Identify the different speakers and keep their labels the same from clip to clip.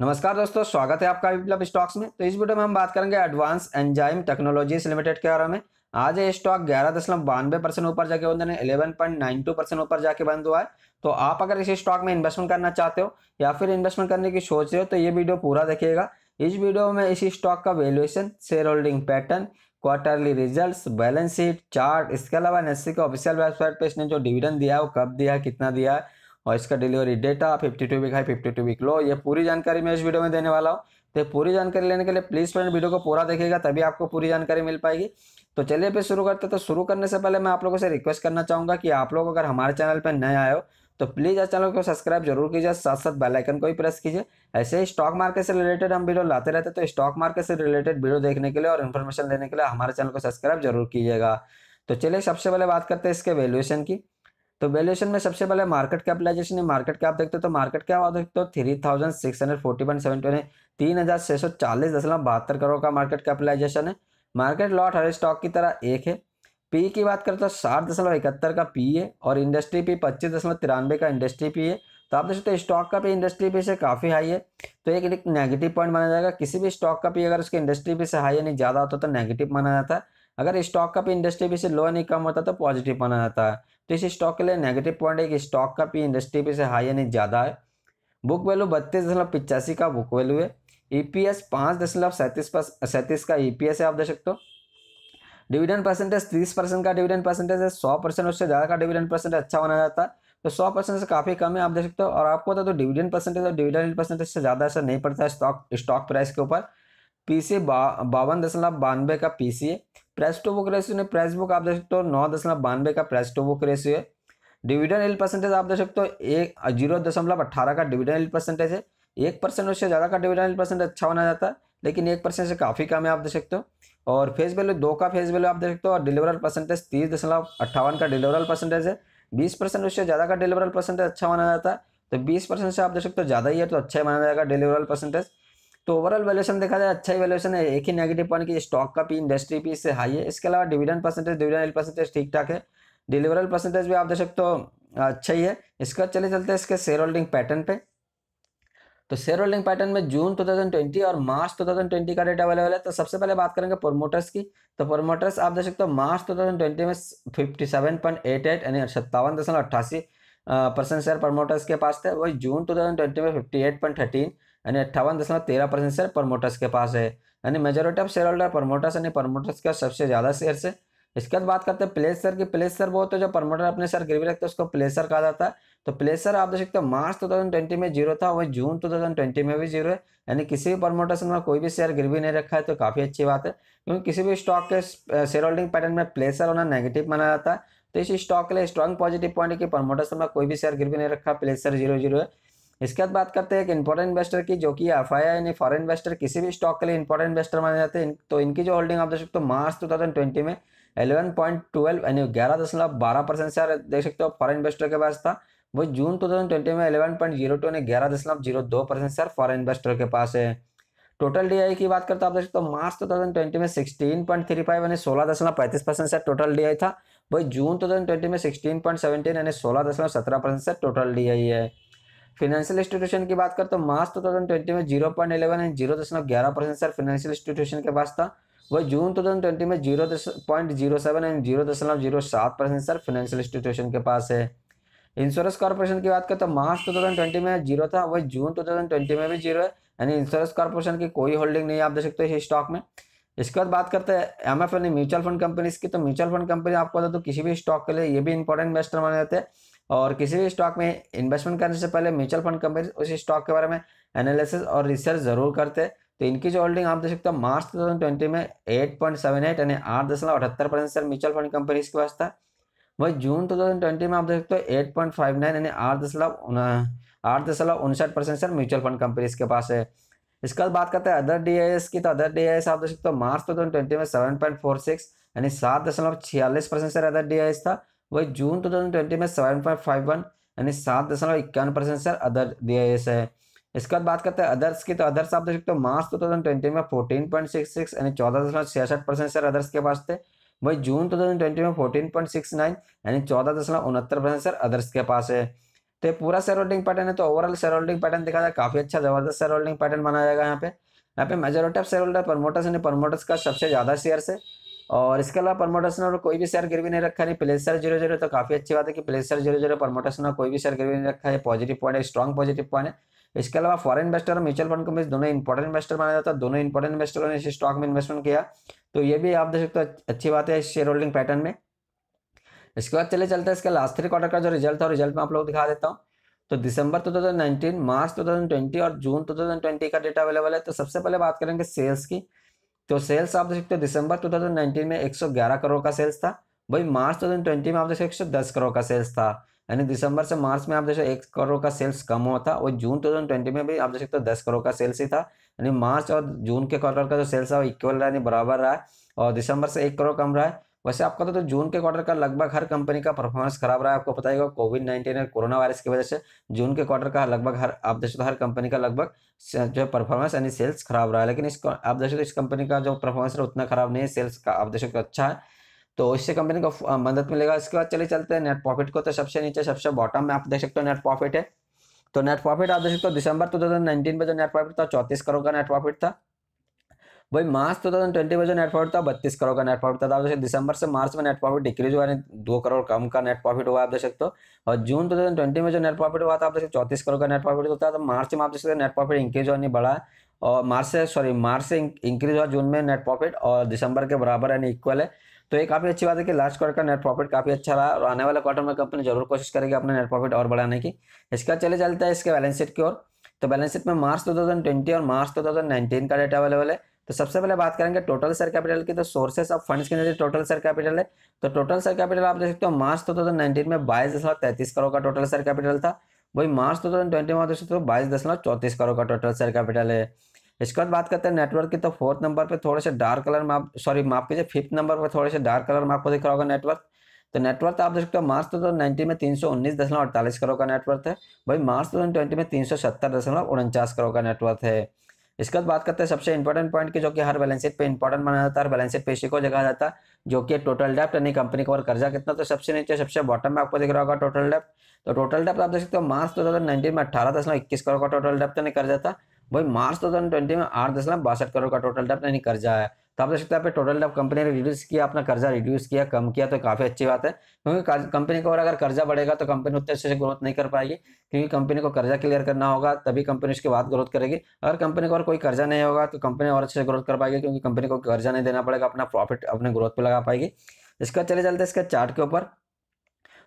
Speaker 1: नमस्कार दोस्तों स्वागत है आपका विप्लब स्टॉक्स में तो इस वीडियो में हम बात करेंगे एडवांस एंजाइम टेक्नोलॉजीज लिमिटेड के बारे में आज ये स्टॉक ग्यारह दशमलव बानवे परसेंट ऊपर जाके बंद है eleven point nine two percent ऊपर जाके बंद हुआ है तो आप अगर इस स्टॉक में इन्वेस्टमेंट करना चाहते हो या फिर इन्वेस्टमेंट करने की सोच रहे हो तो ये वीडियो पूरा देखिएगा इस वीडियो में इसी स्टॉक का valuation share holding pattern quarterly results balance sheet chart इसके अलावा नेस्सी के ऑफिशियल वेबसाइट पर इसने जो डिविडेंड दिया है वो कब दिया है कितना दिया है और इसका delivery data fifty two week high fifty two week low ये पूरी जानकारी मैं इस वीडियो में देने वाला हूँ तो पूरी जानकारी लेने के लिए प्लीज़ फ्रेंड वीडियो को पूरा देखेगा तभी आपको पूरी जानकारी मिल पाएगी तो चलिए फिर शुरू करते तो शुरू करने से पहले मैं आप लोगों से रिक्वेस्ट करना चाहूँगा कि आप लोग अगर हमारे चैनल पर नए आए हो तो प्लीज़ इस चैनल को सब्सक्राइब जरूर कीजिए साथ साथ बेल आइकन को भी प्रेस कीजिए ऐसे ही स्टॉक मार्केट से रिलेटेड हम वीडियो लाते रहते तो स्टॉक मार्केट से रिलेटेड वीडियो देखने के लिए और इन्फॉर्मेशन लेने के लिए हमारे चैनल को सब्सक्राइब जरूर कीजिएगा तो चलिए सबसे पहले बात करते हैं इसके वैल्यूएशन की तो वैल्यूएशन में सबसे पहले मार्केट कैपिटलाइजेशन है मार्केट कैप देखते हो तो मार्केट कैप देखते हो three thousand six hundred forty one seventy one तीन हज़ार छः सौ चालीस दशमलव बहत्तर करोड़ का मार्केट कैपिटलाइजेशन है मार्केट लॉट हर स्टॉक की तरह एक है पी की बात करें तो साठ दशमलव इकहत्तर का पी है और इंडस्ट्री पी पच्चीस दशमलव तिरानवे का इंडस्ट्री पी है तो आप देख सकते हो स्टॉक का पी इंडस्ट्री पी से काफ़ी हाई है तो एक, एक नेगेटिव पॉइंट माना जाएगा किसी भी स्टॉक का पी अगर उसके इंडस्ट्री पी से हाई यानी ज़्यादा होता तो नेगेटिव माना जाता है अगर स्टॉक का पी इंडस्ट्री पी से लो यानी कम होता तो पॉजिटिव माना जाता है तो इस स्टॉक के लिए नेगेटिव पॉइंट है कि स्टॉक का पी इंडस्ट्री पे से हाई यानी ज़्यादा है बुक वैल्यू बत्तीस दशमलव पिचासी का बुक वैल्यू है ई पी एस पाँच दशमलव सैंतीस सैंतीस का ई पी एस है आप देख सकते हो डिविडेंड परसेंटेज तीस परसेंट का डिविडेंड परसेंटेज है सौ परसेंट उससे ज़्यादा का डिविडेंड परसेंटेज अच्छा माना जाता है तो सौ परसेंट से काफ़ी कम है आप देख सकते हो और आपको बता दो तो डिविडेंड परसेंटेज और डिविडेंड परसेंटेज से ज़्यादा असर नहीं पड़ता है स्टॉक स्टॉक प्राइस के ऊपर पी सी बावन दशमलव बानवे का पी सी है प्राइस टू बुक रेशियो ने प्राइस बुक आप देख सकते हो नौ दशमलव बानवे का प्रेस टू बुक रेशियो है डिविडेंड एल परसेंटेज आप देख सकते हो एक जीरो दशमलव अट्ठारह का डिविडेंड एल परसेंटेज है एक परसेंट उससे ज़्यादा का डिविडेंड एल परसेंटेज अच्छा माना जाता है लेकिन एक परसेंट से काफ़ी कम है आप देख सकते हो और फेस वैल्यू दो का फेस वैल्यू आप देख सकते हो और डिलीवरल परसेंटेज तीस दशमलव अट्ठावन का डिलीवरल परसेंटेज है बीस परसेंट उससे ज़्यादा का डिलीवरल परसेंटेज अच्छा माना जाता है तो बीस परसेंट से आप देख सकते हो ज़्यादा ही है तो अच्छा ही माना जाएगा डिलीवरल परसेंटेज तो ओवरऑल वैल्यूशन देखा जाए अच्छा ही वैल्यूशन है एक ही नेगेटिव पॉइंट की स्टॉक का पी इंडस्ट्री पी से हाई है इसके अलावा डिविडेंड परसेंटेज डिविडेंड परसेंटेज ठीक ठाक है डिलीवरल परसेंटेज भी आप देख सकते हो अच्छा ही है बाद चले चलते हैं इसके शेयर होल्डिंग पैटर्न पे तो शेयर होल्डिंग पैटर्न में जून 2020 और मार्च 2020 का डेटा अवेलेबल है तो सबसे पहले बात करेंगे प्रोमोटर्स की तो प्रोमोटर्स आप देख सकते हो मार्च 2020 में 57.88 यानी सत्तावन दशमलव अट्ठासी परसेंट शेयर प्रोमोटर्स के पास थे वही जून 2020 में 58.13 અને 58.13% શેર પરમોટર્સ કે પાસ હે, યની મેજોરિટી ઓફ શેરહોલ્ડર પરમોટર્સ હે ને પરમોટર્સ કે સબસે જ્યાદા શેર સે. ઇસકાત વાત કરતે પ્લેસર કે પ્લેસર વો તો જો પરમોટર અપને સર ગિરવી રાખતા હૈ ઉસકો પ્લેસર કહા જાતા હૈ. તો પ્લેસર આપ દેખ સકતે હો માર્ચ 2020 મે 0 થા ઓર જૂન 2020 મે ભી 0 હે. યની કિસી ભી પરમોટર સમે કોઈ ભી શેર ગિરવી નહી રખ્હા હે તો કાફી અચ્છી વાત હે. મેં કિસી ભી સ્ટોક કે શેરહોલ્ડિંગ પેટર્ન મે પ્લેસર ઓર નેગેટિવ માના જાતા. તો ઇસે સ્ટોક લે સ્ટ્રોંગ પોઝિટિવ પોઈન્ટ હૈ કે પરમોટર સમે કોઈ ભી શેર ગિરવી નહી રખ્ખા પ્લેસર 00. इसके बाद बात करते हैं एक इंपॉर्टेंट इन्वेस्टर की जो कि एफ आई यानी फॉरन इन्वेस्टर किसी भी स्टॉक के लिए इंपॉर्टेंट इन्वेस्टर माने जाते हैं तो इनकी जो होल्डिंग आप देख सकते हो मार्च टू थाउजेंड ट्वेंटी में एलेवन पॉइंट ट्वेल्व यानी ग्यारह दशमलव बारह परसेंट शेयर देख सकते हो फॉरन इन्वेस्टर के पास था वो जून टू थाउजेंड ट्वेंटी में एलेवन पॉइंट जीरो टू यानी ग्यारह दशमलव जीरो दो परसेंट शेयर फॉरन इन्वेस्टर के पास है टोटल आई की बात करते हो आप देख सकते हो मार्च टू थाउजेंड ट्वेंटी में सिक्सटीन पॉइंट थ्री फाइव यानी सोलह दशमलव पैंतीस परसेंट सर टोटल डीआई था वही जून टू थाउजेंड ट्वेंटी में सिक्सटीन पॉइंट सेवेंटीन यानी सोलह दशमलव सत्रह परसेंट से टोटल डीआई है फाइनेंशियल इंस्टीट्यूशन की बात करें तो मार्च टू थाउजेंड ट्वेंटी में zero point eleven and zero दशमलव ग्यारह परसेंट सर फाइनेंशियल इंस्टीट्यूशन के पास था वह जून टू थाउजेंड ट्वेंटी में zero point zero seven and zero दशमलव जीरो सात परसेंट सर फाइनेंशियल इंस्टीट्यूशन के पास है इंश्योरेंस कॉर्पोरेशन की बात करें तो मार्च टू थाउजेंड ट्वेंटी में जीरो था वही जून टू थाउजेंड ट्वेंटी में भी जीरो है यानी इंश्योरेंस कॉर्पोरेशन की कोई होल्डिंग नहीं आप देख सकते हैं स्टॉक में इसके बाद बात करते हैं एम एफ यानी म्यूचुअल फंड कंपनीज की तो म्यूचुअल फंड कंपनी आपको बता दो किसी भी स्टॉक के लिए ये भी इंपॉर्टेंट इन्वेस्टर माने जाते हैं और किसी भी स्टॉक में इन्वेस्टमेंट करने से पहले म्यूचुअल फंड कंपनी उस स्टॉक के बारे में एनालिसिस और रिसर्च जरूर करते तो इनकी जो होल्डिंग आप देख सकते हो मार्च टू थाउजेंड ट्वेंटी में एट पॉइंट सेवन एट यानी आठ दशमलव अठहत्तर percent sir mutual fund companies के पास था वही जून टू थाउजेंड ट्वेंटी में आप देख सकते हो एट पॉइंट फाइव नाइन यानी आठ दशमलव आठ दशमलव उनसठ percent sir mutual fund companies के पास है इसके बाद बात करते हैं अदर डी की तो अदर डी आप देख सकते हो मार्च टू थाउजेंड ट्वेंटी में सेवन पॉइंट फोर सिक्स यानी सात दशमलव छियालीस परसेंट सर अदर डी था वही जून टू थाउजेंड ट्वेंटी में सेवन पॉइंट फाइव वन यानी सात दशमलव इक्यावन परसेंट सर अदर दिया है इसके बाद बात करते हैं अदर्स की तो अदर्स आप देख सकते हो मार्च टू थाउजेंड ट्वेंटी में फोर्टीन पॉइंट सिक्स सिक्स यानी चौदह दशमलव छियासठ परसेंट सर अदर्स के पास थे वही जून टू थाउजेंड ट्वेंटी में फोर्टीन पॉइंट सिक्स नाइन यानी चौदह दशमलव उनहत्तर परसेंट सर अदर्स के पास है तो पूरा शेयर होल्डिंग पैटर्न है तो ओवरऑल शेयर होल्डिंग पैटर्न दिखा जाए काफी अच्छा जबरदस्त शेयर होल्डिंग पैटर्न बनाया जाएगा यहाँ पे यहाँ पे majority of share holder promoters यानी प्रमोटर्स का सबसे ज्यादा शेयर है और इसके अलावा प्रमोटर्स और कोई भी शेयर गिरवी नहीं रखा नहीं प्लेसर जीरो जीरो तो काफ़ी अच्छी बात है कि प्लेसर जीरो जीरो प्रमोटेशन और कोई भी शेयर गिरवी नहीं रखा है पॉजिटिव पॉइंट है स्ट्रॉन्ग पॉजिटिव पॉइंट है इसके अलावा फॉरन इन्वेस्टर और म्यूचुअल फंड कंपनीज दोनों इंपॉर्टेंट इन्वेस्टर माना जाता है दोनों इंपॉर्टेंट इन्वेस्टरों ने इस स्टॉक में इन्वेस्टमेंट किया तो ये भी आप देख सकते हो अच्छी बात है शेयर होल्डिंग पैटर्न में इसके बाद चले चलते हैं इसका लास्ट थ्री क्वार्टर का जो रिजल्ट था रिजल्ट में आप लोग दिखा देता हूँ तो दिसंबर 2019, मार्च 2020 और जून 2020 का डेटा अवेलेबल है तो सबसे पहले बात करेंगे सेल्स की तो सेल्स आप देख सकते हो दिसंबर 2019 में 111 करोड़ का सेल्स था भाई मार्च 2020 में आप देख सकते हो 110 करोड़ का सेल्स था यानी दिसंबर से मार्च में आप देख सकते एक करोड़ का सेल्स कम हुआ था और जून 2020 में भी आप देख सकते हो दस करोड़ का सेल्स ही था यानी मार्च और जून के क्वार्टर का जो सेल्स है वो इक्वल रहा यानी बराबर रहा है और दिसंबर से एक करोड़ कम रहा है वैसे आपको तो, तो जून के क्वार्टर का लगभग हर कंपनी का परफॉर्मेंस खराब रहा है आपको पता होगा कोविड नाइन्टीन और कोरोना वायरस की वजह से जून के क्वार्टर का लगभग हर आप देखो तो हर कंपनी का लगभग जो है परफॉर्मेंस यानी सेल्स खराब रहा है लेकिन इस आप देखो तो इस कंपनी का जो परफॉर्मेंस है उतना खराब नहीं है सेल्स का आप देखो तो अच्छा है तो इससे कंपनी को मदद मिलेगा इसके बाद चले चलते हैं नेट प्रॉफिट को तो सबसे नीचे सबसे बॉटम में आप देख सकते हो नेट प्रॉफिट है तो नेट प्रॉफिट आप देख सकते हो दिसंबर टू थाउजेंड नाइनटीन में जो नेट प्रॉफिट था चौंतीस करोड़ का नेट प्रॉफिट था भाई मार्च टू थाउजेंड ट्वेंटी में जो नेट प्रॉफिट था बत्तीस करोड़ का नेट प्रॉफिट था आप जैसे दिसंबर से मार्च में नेट प्रॉफिट डिक्रीज हुआ यानी दो करोड़ कम का नेट प्रॉफिट हुआ आप देख सकते हो और जून टू थाउजेंड ट्वेंटी में जो नेट प्रॉफिट हुआ था आप जैसे चौतीस करोड़ का नेट प्रॉफिट होता था तो मार्च में आप देख सकते नेट प्रॉफिट इंक्रीज हुआ बढ़ा और मार्च से सॉरी मार्च से इंक्रीज हुआ जून में नेट प्रॉफिट और दिसंबर के बराबर यानी इक्वल है तो ये काफ़ी अच्छी बात है कि लास्ट क्वार्टर का नेट प्रॉफिट काफ़ी अच्छा रहा और आने वाले क्वार्टर में कंपनी जरूर कोशिश करेगी अपने नेट प्रॉफिट और बढ़ाने की इसका चले चलता है इसके बैलेंस शीट की ओर तो बैलेंस शीट में मार्च 2020 और मार्च 2019 का डेटा अवेलेबल है तो सबसे पहले बात करेंगे टोटल शेयर कैपिटल की तो सोर्सेस ऑफ फंड्स के अंदर टोटल सर कैपिटल है तो टोटल सर कैपिटल आप देख सकते हो मार्च टू थाउजेंड नाइनटीन में बाईस दशमलव तैंतीस करोड़ का टोटल सर कैपिटल था वही मार्च टू थाउजेंड ट्वेंटी में देख सकते हो बाईस दशमलव चौंतीस करोड़ का टोटल शेयर कैपिटल है इसके बाद बात करते हैं नेटवर्क की तो फोर्थ नंबर पर थोड़े से डार्क कलर में आप सॉरी माफ कीजिए फिफ्थ नंबर पर थोड़े से डार्क कलर में आपको दिख रहा होगा नेटवर्क तो नेटवर्क आप देख सकते हो मार्च टू थाउजेंड नाइनटीन में तीन सौ उन्नीस दशमलव अड़तालीस करोड़ का नेटवर्क है वही मार्च टू थाउजेंड ट्वेंटी में तीन सौ सत्तर दशमलव उनचास करोड़ का नेटवर्क है इसके बाद बात करते हैं सबसे इंपॉर्टेंट पॉइंट की जो कि हर बैलेंस शीट पे इंपॉर्टेंट माना जाता है हर बैलेंस शीट पे इसी को जगह जाता है जो कि टोटल डेप्ट यानी कंपनी का कर्जा कितना तो सबसे नीचे सबसे बॉटम में आपको दिख रहा होगा टोटल डेप्ट तो टोटल डेप्ट आप देख सकते हो मार्च दो हज़ार नाइनटीन में अठारह दशमलव इक्कीस करोड़ का टोटल डेप्ट यानी कर्जा था भाई मार्च दो हज़ार ट्वेंटी में आठ दशमलव बासठ करोड़ का टोटल डेप यानी कर्जा है तो आप देख सकते हैं टोटल डेप कंपनी ने रिड्यूस किया अपना कर्जा रिड्यूस किया कम किया तो काफ़ी अच्छी बात है क्योंकि कंपनी को और अगर कर्जा बढ़ेगा तो कंपनी उतने अच्छे से ग्रोथ नहीं कर पाएगी क्योंकि कंपनी को कर्जा क्लियर करना होगा तभी कंपनी उसके बाद ग्रोथ करेगी अगर कंपनी को और कोई कर्जा नहीं होगा तो कंपनी और अच्छे से ग्रोथ कर पाएगी क्योंकि कंपनी को कर्जा नहीं देना पड़ेगा अपना प्रॉफिट अपने ग्रोथ पर लगा पाएगी इसका चले चलते इसके चार्ट के ऊपर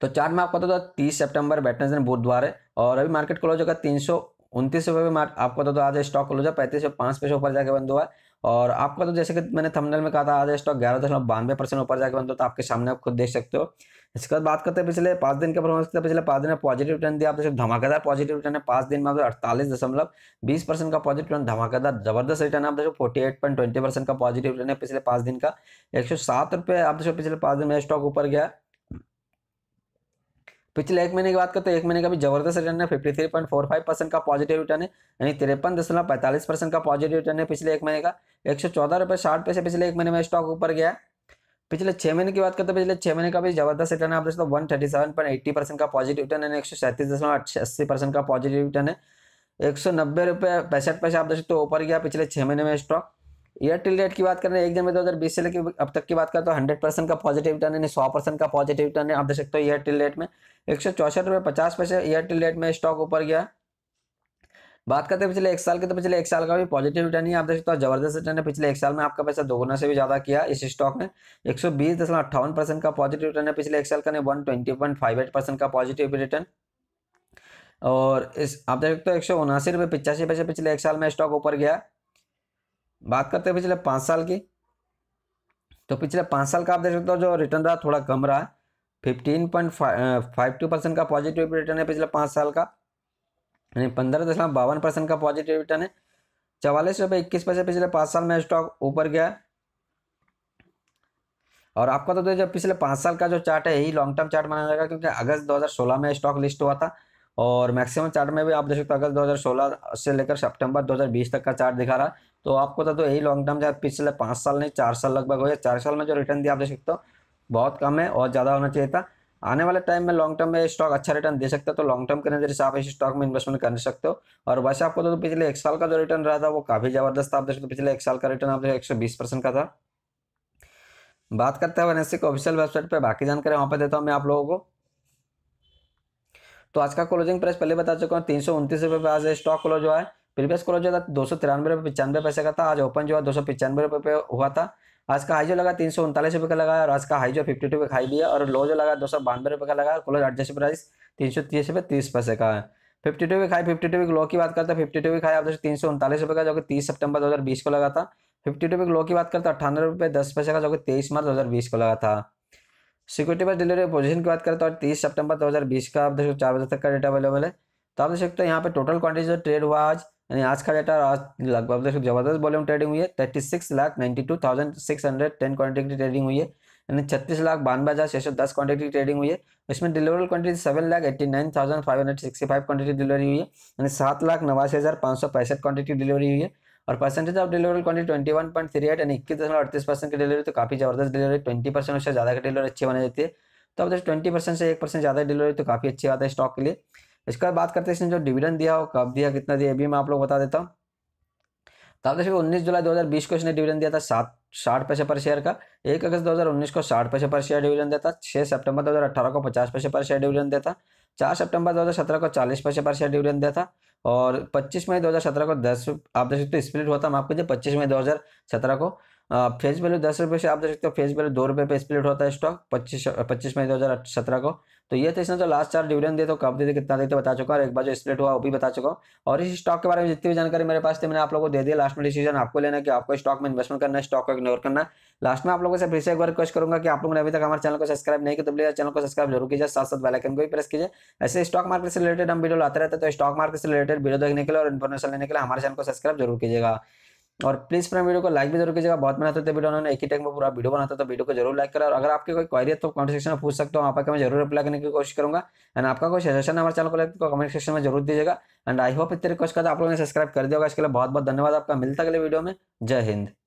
Speaker 1: तो चार्ट में आपको बता दो तीस सेप्टेम्बर बैटन बुधवार है और अभी मार्केट क्लोज होगा तीन सौ उनतीस रुपये में आपका तो, तो आज स्टॉक क्लोज है पैंतीस सौ पाँच पैसे ऊपर जाके बंद हुआ है और आपका तो जैसे कि मैंने थंबनेल में कहा था आज स्टॉक ग्यारह दशमलव बानवे परसेंट ऊपर जाके बंद हुआ तो आपके सामने आप खुद देख सकते हो इसके बाद बात करते हैं पिछले पाँच दिन के परफॉर्मेंस की पिछले पाँच दिन में पॉजिटिव रिटर्न दिया आप धमाकेदार पॉजिटिव रिटर्न है पाँच दिन में अड़तालीस दशमलव बीस परसेंट का पॉजिटिव रिटर्न धमाकेदार जबरदस्त रिटर्न आप देखो forty eight point twenty percent का पॉजिटिव रिटर्न है पिछले पाँच दिन का एक सौ सात रुपये आप देखो पिछले पाँच दिन में स्टॉक ऊपर गया पिछले एक महीने की बात करते हैं तो एक महीने का भी जबरदस्त रिटर्न है fifty three point four five percent का पॉजिटिव रिटर्न है यानी तिरपन दशमलव पैंतालीस परसेंट का पॉजिटिव रिटर्न है पिछले एक महीने का एक सौ चौदह रुपये साठ पैसे पिछले एक महीने में स्टॉक ऊपर गया है पिछले छह महीने की बात करते हैं तो पिछले छह महीने का भी जबरदस्त रिटर्न है आप दोस्तों one thirty seven point eighty percent का पॉजिटिव रिटर्न है एक सौ सैंतीस दशमलव अस्सी परसेंट का पॉजिटिव रिटर्न है एक सौ नब्बे रुपये पैंसठ पैसे आप दोस्तों ऊपर गया पिछले छह महीने में स्टॉक ईयरटेल डेट की बात करें एक जनवरी दो हज़ार बीस से लेकर अब तक की बात करें तो हंड्रेड परसेंट का पॉजिटिव रिटर्न यानी सौ परसेंट का पॉजिटिव रिटर्न है आप देख सकते हो एयरटेल डेट में एक सौ चौसठ रुपये पचास पैसे एयरटेल डेट में स्टॉक ऊपर गया बात करते हैं पिछले एक साल के तो पिछले एक साल का भी पॉजिटिव रिटर्न ही आप देख सकते हो जबरदस्त रिटर्न है पिछले एक साल में आपका पैसा दोगुना से भी ज्यादा किया इस स्टॉक में एक सौ बीस दशमलव अट्ठावन परसेंट का पॉजिटिव रिटर्न है पिछले एक साल का one twenty point five eight percent का पॉजिटिव रिटर्न और इस आप देख सकते हो एक सौ उनासी रुपये पिचासी पैसे पिछले एक साल में स्टॉक ऊपर गया बात करते हैं पिछले पाँच साल की तो पिछले पाँच साल का आप देख सकते हो जो रिटर्न रहा थोड़ा कम रहा है fifteen point five two percent का पॉजिटिव रिटर्न है पिछले पाँच साल का यानी पंद्रह दशमलव बावन परसेंट का पॉजिटिव रिटर्न है चवालीस रुपये इक्कीस पैसे पिछले पाँच साल में स्टॉक ऊपर गया और आपका तो जो पिछले पाँच साल का जो चार्ट है यही लॉन्ग टर्म चार्ट माना जाएगा क्योंकि अगस्त दो में स्टॉक लिस्ट हुआ था और मैक्सिमम चार्ट में भी आप देख सकते हो अगस्त 2016 से लेकर सितंबर 2020 तक का चार्ट दिखा रहा तो आपको तो, तो यही लॉन्ग टर्म चाहे पिछले पाँच साल नहीं चार साल लगभग हो गया चार साल में जो रिटर्न दिया आप देख सकते हो बहुत कम है और ज़्यादा होना चाहिए था आने वाले टाइम में लॉन्ग टर्म में स्टॉक अच्छा रिटर्न दे सकता है तो लॉन्ग टर्म के नजर से आप इस स्टॉक में इन्वेस्टमेंट कर सकते हो और वैसे आपको तो, तो पिछले एक साल का जो रिटर्न रहा था वो काफ़ी ज़बरदस्त आप देख सकते हो पिछले एक साल का रिटर्न आप एक सौ बीस परसेंट का था बात करते हैं एनएससी के ऑफिशियल वेबसाइट पर बाकी जानकारी वहाँ पर देता हूँ मैं आप लोगों को तो आज का क्लोजिंग प्राइस पहले बता चुका हूँ तीन सौ उनतीस रुपये पे आज स्टॉक क्लोज हुआ है प्रीवियस क्लोज जो था दो सौ तिरानवे रुपये पचानवे पैसे का था आज ओपन जो है दो सौ पचानवे रुपये पे हुआ था आज का हाई जो लगा तीन सौ उनतालीस रुपये का लगा और आज का हाई जो फिफ्टी टू पे खाई भी है और लो जो लगा दो सौ बानवे रुपये का लगा क्लोज एडजस्ट प्राइस तीन सौ तीस रुपये तीस पैसे का है फिफ्टी टू भी खाई फिफ्टी टू वीक लो की बात करते हैं फिफ्टी टू भी खाया आप तीन सौ उनतालीस रुपये का जो कि तीस सितंबर दो हज़ार बीस को लगा था फिफ्टी टू भी लो की बात करते हैं अट्ठानवे रुपये दस पैसे का जो कि तेईस मार्च दो हज़ार बीस को लगा था सिक्योरिटी बस डिलीवरी पोजीशन की बात करें तो तीस सितंबर 2020 का आप देखो चार बजे तक का डेटा अवेलेबल है तो आप देख सकते हो यहाँ पे टोटल क्वांटिटी जो ट्रेड हुआ आज यानी आज का डेटा आज लगभग देखो जबरदस्त वॉल्यूम ट्रेडिंग हुई है thirty six lakh ninety two thousand six hundred ten quantity की ट्रेडिंग हुई है यानी छत्तीस लाख बानवे हज़ार छः सौ दस क्वांटिटी की ट्रेडिंग हुई है इसमें delivery quantity seven lakh eighty nine thousand five hundred sixty five quantity delivery हुई है यानी सात लाख नवासी हज़ार पाँच सौ पैंसठ क्वांटिटी डिलीवरी हुई है और परसेंटेज ऑफ डिलीवरी क्वानी twenty one point three eight and इक्कीस दशमलव अड़तीस परसेंट की डिलीवरी तो काफ़ी जबरदस्त डिलीवरी ट्वेंटी परसेंट उससे ज़्यादा की डिलीवरी अच्छी मानी जाती है तो अब ट्वेंटी परसेंट से एक परसेंट ज़्यादा डिलीवरी तो काफ़ी अच्छी बात है स्टॉक के लिए इसके बाद बात करते हैं इसने जो डिविडेंड दिया हो कब दिया कितना दिया भी मैं आप लोग बता देता हूँ तो आप देखिए उन्नीस जुलाई दो हजार बीस को इसने डिविडेंड दिया था सात साठ पैसे पर शेयर का एक अगस्त दो हजार उन्नीस को साठ पैसे पर शेयर डिविडेंड छह था दो हजार अठारह को पचास पैसे पर शेयर डिविडेंड चार था चार हज़ार सत्रह को चालीस पैसे पर शेयर डिविडेंड दिया था और 25 मई 2017 को दस आप देख सकते हो स्प्लिट हुआ था माफ कीजिए 25 मई 2017 को फेस वैल्यू दस रुपये से आप देख सकते हो फेस वैल्यू दो रुपये पे स्प्लिट होता है स्टॉक पच्चीस पच्चीस मई 2017 को तो ये थे इसने जो लास्ट चार डिविडेंड दिए तो कब दे कितना देते तो बता चुका और एक बार जो स्प्लिट हुआ वो भी बता चुका और इस स्टॉक के बारे में जितनी भी जानकारी मेरे पास थी मैंने आप लोगों को दे दिया लास्ट में डिसीजन आपको लेना कि आपको स्टॉक में इन्वेस्टमेंट करना है स्टॉक को इग्नोर करना लास्ट में आप लोगों से फिर से एक बार रिक्वेस्ट करूंगा कि आप लोगों ने अभी तक हमारे चैनल को सब्सक्राइब नहीं किया तो प्लीज चैनल को सब्सक्राइब जरूर कीजिए साथ साथ बेलाइकन को भी प्रेस कीजिए ऐसे स्टॉक मार्केट से रिलेटेड हम वीडियो लाते रहते तो स्टॉक मार्केट से रिलेटेड रिलेटेड वीडियो देखने के लिए और इन्फॉर्मेशन लेने के लिए हमारे चैनल को सब्सक्राइब जरूर कीजिएगा और प्लीज फ्रेंड वीडियो को लाइक भी जरूर कीजिएगा बहुत मेहनत होते हैं वीडियो एक ही टाइम में पूरा वीडियो बनाता तो वीडियो को जरूर लाइक करें और अगर आपकी कोई क्वारी है तो कमेंट सेक्शन में पूछ सकते हो आप मैं जरूर रिप्लाई करने की कोशिश करूंगा एंड आपका कोई सजेशन हमारे चैनल को लेकर कमेंट सेक्शन में जरूर दीजिएगा एंड आई होप इतनी रिक्वेस्ट करता तो आप लोगों ने सब्सक्राइब कर दिया इसके लिए बहुत बहुत धन्यवाद आपका मिलता अगले वीडियो में जय हिंद